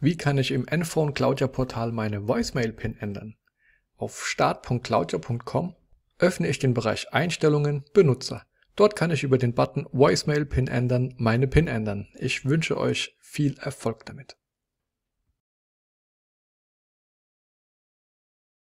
Wie kann ich im Enphone Cloudya Portal meine Voicemail PIN ändern? Auf start.cloudya.com öffne ich den Bereich Einstellungen Benutzer. Dort kann ich über den Button Voicemail PIN ändern meine PIN ändern. Ich wünsche euch viel Erfolg damit.